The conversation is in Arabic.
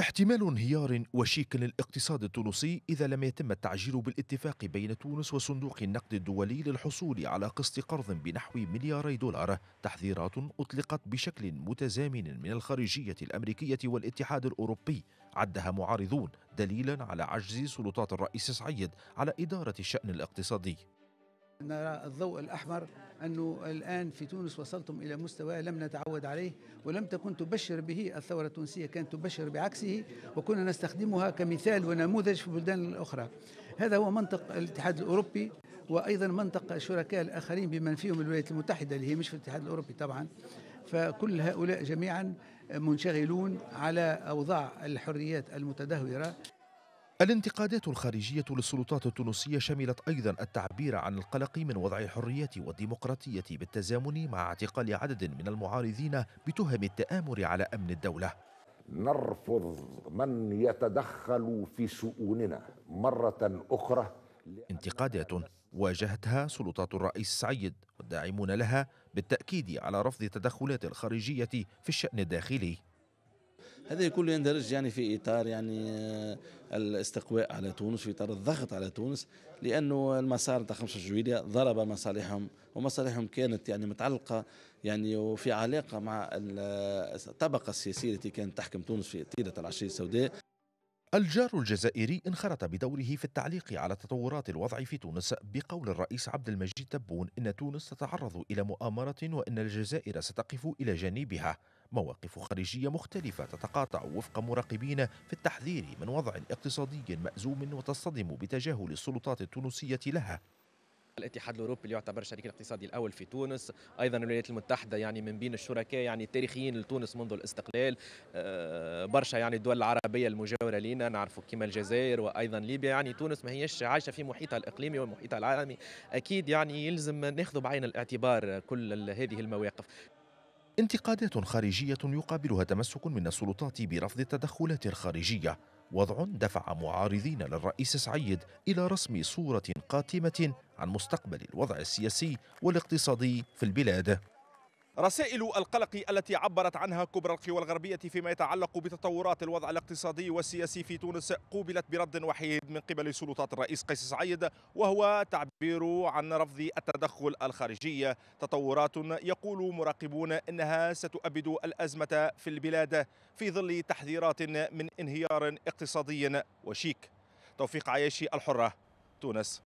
احتمال انهيار وشيك للاقتصاد التونسي إذا لم يتم التعجيل بالاتفاق بين تونس وصندوق النقد الدولي للحصول على قسط قرض بنحو ملياري دولار تحذيرات أطلقت بشكل متزامن من الخارجية الأمريكية والاتحاد الأوروبي عدها معارضون دليلا على عجز سلطات الرئيس سعيد على إدارة الشأن الاقتصادي نرى الضوء الأحمر أنه الآن في تونس وصلتم إلى مستوى لم نتعود عليه ولم تكن تبشر به الثورة التونسية كانت تبشر بعكسه وكنا نستخدمها كمثال ونموذج في البلدان الأخرى هذا هو منطق الاتحاد الأوروبي وأيضا منطق الشركاء الآخرين بمن فيهم الولايات المتحدة اللي هي مش في الاتحاد الأوروبي طبعا فكل هؤلاء جميعا منشغلون على أوضاع الحريات المتدهورة الانتقادات الخارجية للسلطات التونسية شملت أيضا التعبير عن القلق من وضع حرية والديمقراطية بالتزامن مع اعتقال عدد من المعارضين بتهم التآمر على أمن الدولة نرفض من يتدخل في شؤوننا مرة أخرى انتقادات واجهتها سلطات الرئيس سعيد والداعمون لها بالتأكيد على رفض التدخلات الخارجية في الشأن الداخلي هذا كله يندرج يعني في إطار يعني آه، الاستقواء على تونس في إطار الضغط على تونس لأنه المسار تاع 5 جويلية ضرب مصالحهم ومصالحهم كانت يعني متعلقة يعني وفي علاقة مع آه، الطبقة السياسية التي كانت تحكم تونس في طيلة العشرية السوداء الجار الجزائري انخرط بدوره في التعليق على تطورات الوضع في تونس بقول الرئيس عبد المجيد تبون ان تونس تتعرض الى مؤامره وان الجزائر ستقف الى جانبها مواقف خارجية مختلفة تتقاطع وفق مراقبين في التحذير من وضع اقتصادي مأزوم وتصطدم بتجاهل السلطات التونسية لها الاتحاد الاوروبي اللي يعتبر الشريك الاقتصادي الاول في تونس ايضا الولايات المتحده يعني من بين الشركاء يعني التاريخيين لتونس منذ الاستقلال آه، برشا يعني الدول العربيه المجاوره لنا نعرفوا كما الجزائر وايضا ليبيا يعني تونس ما هيش عايشه في محيطها الاقليمي ومحيطها العالمي اكيد يعني يلزم ناخذ بعين الاعتبار كل هذه المواقف انتقادات خارجية يقابلها تمسك من السلطات برفض التدخلات الخارجية وضع دفع معارضين للرئيس سعيد إلى رسم صورة قاتمة عن مستقبل الوضع السياسي والاقتصادي في البلاد رسائل القلق التي عبرت عنها كبرى القوى الغربية فيما يتعلق بتطورات الوضع الاقتصادي والسياسي في تونس قوبلت برد وحيد من قبل سلطات الرئيس قيس سعيد وهو تعبير عن رفض التدخل الخارجي تطورات يقول مراقبون إنها ستؤبد الأزمة في البلاد في ظل تحذيرات من انهيار اقتصادي وشيك توفيق عياشي الحرة تونس